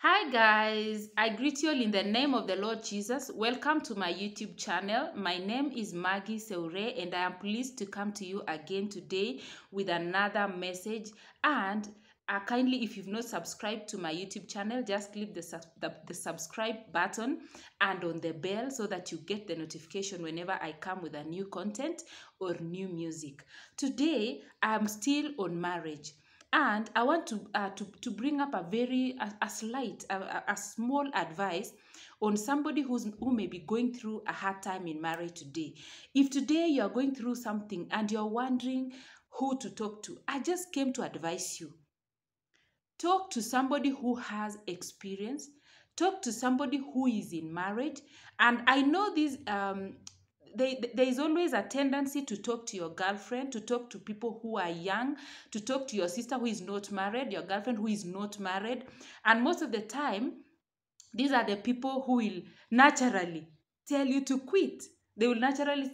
Hi guys, I greet you all in the name of the Lord Jesus. Welcome to my YouTube channel. My name is Maggie Seure and I am pleased to come to you again today with another message and uh, kindly if you've not subscribed to my youtube channel just click the, the, the subscribe button and on the bell so that you get the notification whenever i come with a new content or new music today i'm still on marriage and I want to, uh, to, to bring up a very, a, a slight, a, a, small advice on somebody who's, who may be going through a hard time in marriage today. If today you're going through something and you're wondering who to talk to, I just came to advise you. Talk to somebody who has experience, talk to somebody who is in marriage and i know this um, they, there is always a tendency to talk to your girlfriend, to talk to people who are young, to talk to your sister who is not married, your girlfriend who is not married. And most of the time, these are the people who will naturally tell you to quit. They will naturally,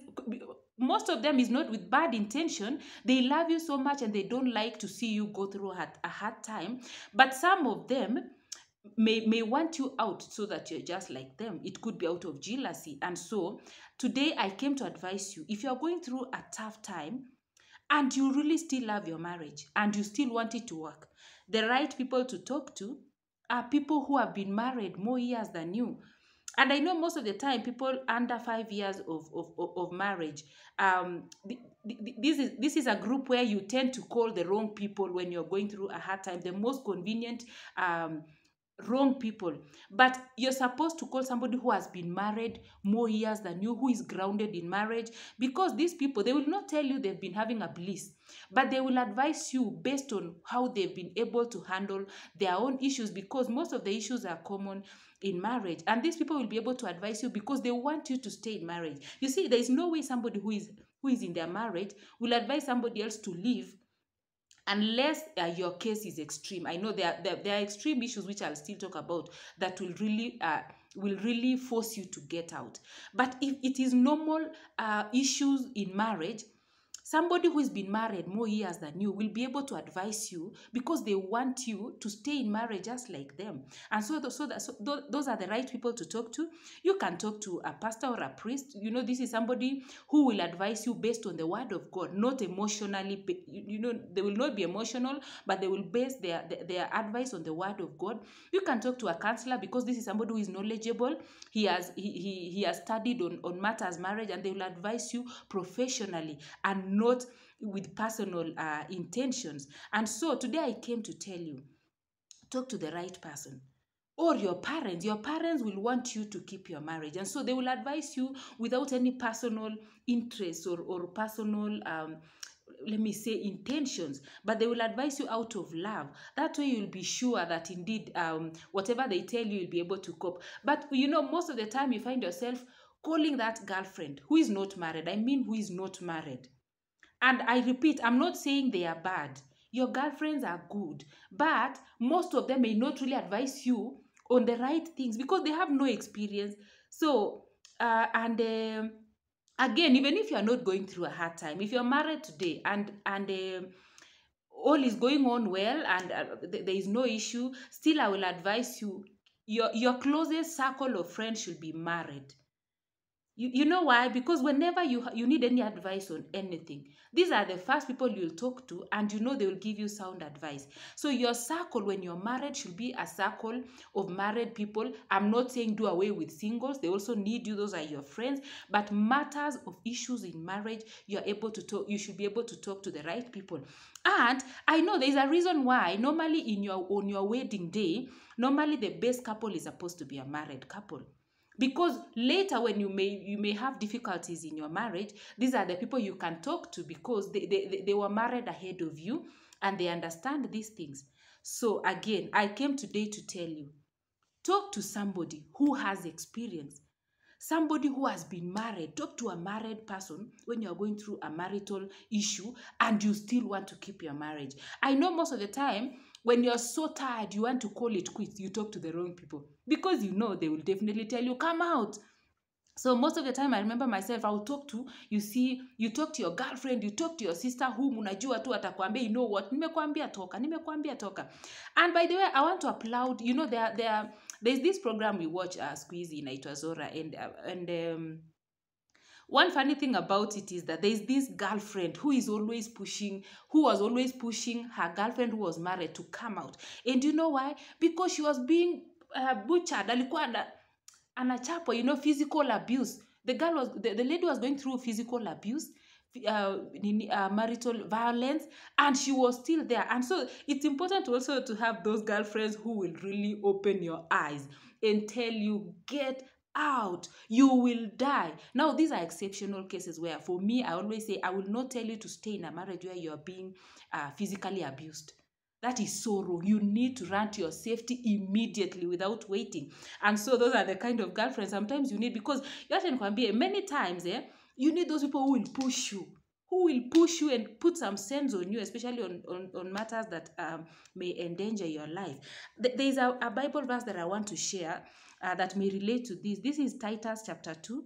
most of them is not with bad intention. They love you so much and they don't like to see you go through a hard time. But some of them, may may want you out so that you're just like them it could be out of jealousy and so today i came to advise you if you're going through a tough time and you really still love your marriage and you still want it to work the right people to talk to are people who have been married more years than you and i know most of the time people under five years of of, of marriage um th th this is this is a group where you tend to call the wrong people when you're going through a hard time the most convenient um wrong people but you're supposed to call somebody who has been married more years than you who is grounded in marriage because these people they will not tell you they've been having a bliss but they will advise you based on how they've been able to handle their own issues because most of the issues are common in marriage and these people will be able to advise you because they want you to stay in marriage you see there is no way somebody who is who is in their marriage will advise somebody else to leave unless uh, your case is extreme. I know there, there, there, are extreme issues which I'll still talk about that will really. Uh, will really force you to get out but if it is normal uh, issues in marriage Somebody who's been married more years than you will be able to advise you because they want you to stay in marriage just like them. And so, the, so, that, so those are the right people to talk to. You can talk to a pastor or a priest. You know, this is somebody who will advise you based on the word of God, not emotionally. You know, they will not be emotional, but they will base their, their, their advice on the word of God. You can talk to a counselor because this is somebody who is knowledgeable. He has he, he, he has studied on, on matters marriage and they will advise you professionally and not with personal uh, intentions. And so today I came to tell you talk to the right person or your parents your parents will want you to keep your marriage and so they will advise you without any personal interest or, or personal um, let me say intentions but they will advise you out of love that way you'll be sure that indeed um, whatever they tell you you'll be able to cope but you know most of the time you find yourself calling that girlfriend who is not married i mean who is not married and I repeat, I'm not saying they are bad. Your girlfriends are good, but most of them may not really advise you on the right things because they have no experience. So, uh, and um, again, even if you are not going through a hard time, if you're married today and and um, all is going on well and uh, th- there is no issue, still I will advise you your your closest circle of friends should be married you, you know why? Because whenever you, you need any advice on anything, these are the first people you'll talk to, and you know they will give you sound advice. So, your circle when you're married should be a circle of married people. I'm not saying do away with singles, they also need you, those are your friends. But matters of issues in marriage, you're able to talk, you should be able to talk to the right people. And I know there's a reason why normally in your on your wedding day, normally the best couple is supposed to be a married couple because later when you may you may have difficulties in your marriage these are the people you can talk to because they, they, they were married ahead of you and they understand these things so again i came today to tell you talk to somebody who has experience somebody who has been married talk to a married person when you are going through a marital issue and you still want to keep your marriage i know most of the time when you're so tired, you want to call it quits, you talk to the wrong people because you know they will definitely tell you, come out. So most of the time I remember myself, I would talk to, you see, you talk to your girlfriend, you talk to your sister whom unajua tu atakwambia, you know what, nimekuambia toka, nimekuambia toka. And by the way, I want to applaud, you know, there, there, there's this program we watch uh, Squeezy, inaitwa Zora, and, uh, and um, one funny thing about it is that there is this girlfriend who is always pushing, who was always pushing her girlfriend who was married to come out. And you know why? Because she was being uh, butchered. Alikuwa ana, anachapwa, you know, physical abuse. The girl was, the, the lady was going through physical abuse. Uh, uh, marital violence and she was still there and so it's important also to have those girlfriends who will really open your eyes and tell you get out. You will die. Now, these are exceptional cases where, for me, I always say, I will not tell you to stay in a marriage where you are being uh, physically abused. That is so wrong. You need to run to your safety immediately without waiting. And so, those are the kind of girlfriends sometimes you need because you can be many times, eh, you need those people who will push you who will push you and put some sense on you, especially on, on, on matters that um, may endanger your life. There is a, a Bible verse that I want to share uh, that may relate to this. This is Titus chapter 2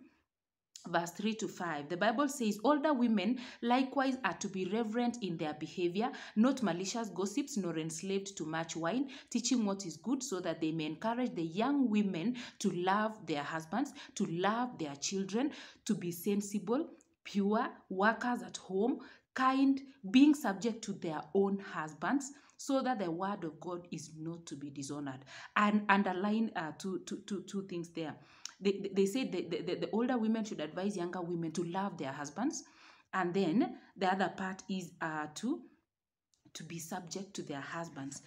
verse 3 to 5 the bible says older women likewise are to be reverent in their behavior not malicious gossips nor enslaved to much wine teaching what is good so that they may encourage the young women to love their husbands to love their children to be sensible pure workers at home kind being subject to their own husbands so that the word of God is not to be dishonored. And underline uh, two, two, two, two things there. They, they say the, the, the older women should advise younger women to love their husbands. And then the other part is uh, to, to be subject to their husbands.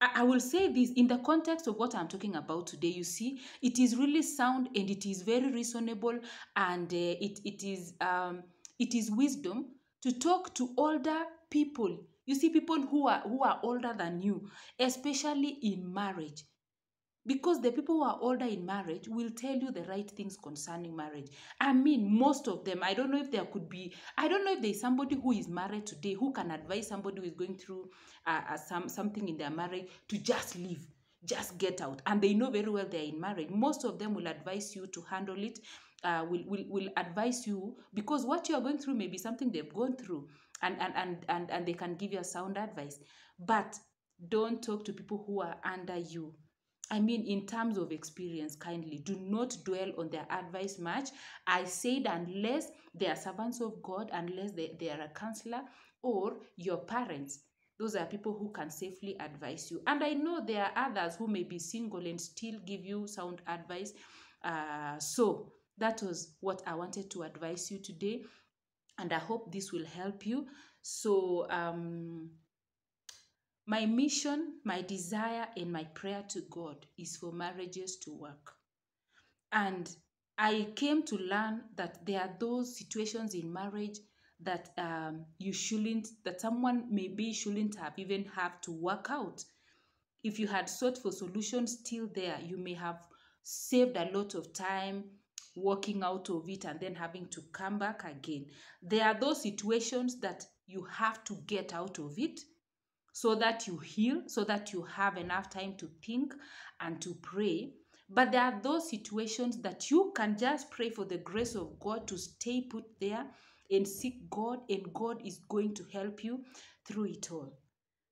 I will say this in the context of what I'm talking about today. You see, it is really sound and it is very reasonable, and uh, it it is um, it is wisdom to talk to older people you see people who are who are older than you, especially in marriage. Because the people who are older in marriage will tell you the right things concerning marriage. I mean, most of them, I don't know if there could be, I don't know if there's somebody who is married today who can advise somebody who is going through uh, uh, some, something in their marriage to just leave, just get out. And they know very well they're in marriage. Most of them will advise you to handle it, uh, will, will, will advise you because what you are going through may be something they've gone through and and and and, and they can give you a sound advice but don't talk to people who are under you I mean, in terms of experience, kindly do not dwell on their advice much. I said, unless they are servants of God, unless they, they are a counselor or your parents, those are people who can safely advise you. And I know there are others who may be single and still give you sound advice. Uh, so, that was what I wanted to advise you today and I hope this will help you. So, um, my mission, my desire, and my prayer to God is for marriages to work. And I came to learn that there are those situations in marriage that um, you shouldn't, that someone maybe shouldn't have even have to work out. If you had sought for solutions still there, you may have saved a lot of time, walking out of it and then having to come back again. There are those situations that you have to get out of it so that you heal, so that you have enough time to think and to pray. But there are those situations that you can just pray for the grace of God to stay put there and seek God, and God is going to help you through it all.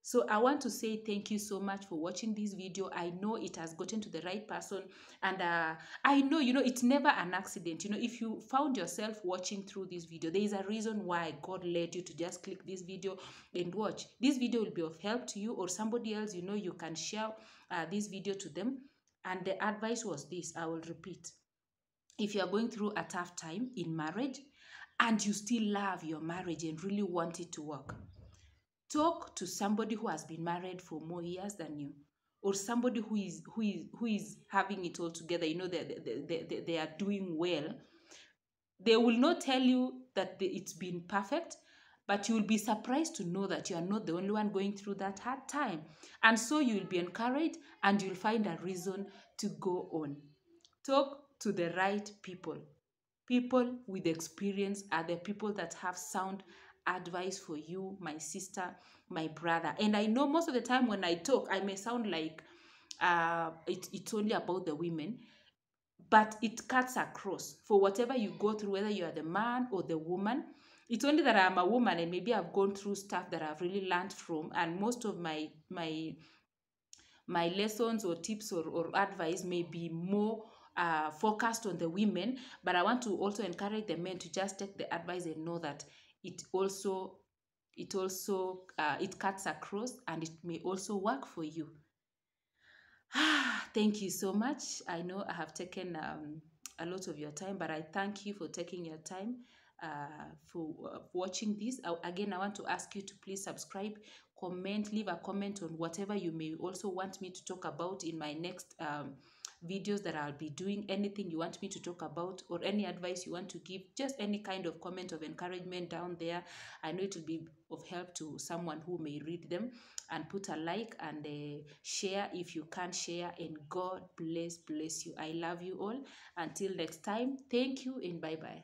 So I want to say thank you so much for watching this video. I know it has gotten to the right person. And uh, I know, you know, it's never an accident. You know, if you found yourself watching through this video, there is a reason why God led you to just click this video and watch. This video will be of help to you or somebody else, you know, you can share uh, this video to them. And the advice was this, I will repeat. If you are going through a tough time in marriage and you still love your marriage and really want it to work, Talk to somebody who has been married for more years than you or somebody who is who is who is having it all together you know they, they, they, they are doing well they will not tell you that it's been perfect but you will be surprised to know that you are not the only one going through that hard time and so you will be encouraged and you'll find a reason to go on talk to the right people people with experience are the people that have sound advice for you, my sister, my brother. And I know most of the time when I talk, I may sound like uh, it, it's only about the women, but it cuts across for whatever you go through, whether you are the man or the woman. It's only that I'm a woman and maybe I've gone through stuff that I've really learned from, and most of my my my lessons or tips or, or advice may be more uh, focused on the women, but I want to also encourage the men to just take the advice and know that it also it also uh, it cuts across and it may also work for you ah, thank you so much i know i have taken um, a lot of your time but i thank you for taking your time uh, for uh, watching this I, again i want to ask you to please subscribe comment leave a comment on whatever you may also want me to talk about in my next um, videos that I'll be doing, anything you want me to talk about, or any advice you want to give, just any kind of comment of encouragement down there. I know it will be of help to someone who may read them and put a like and uh, share if you can share and god bless bless you i love you all until next time thank you and bye bye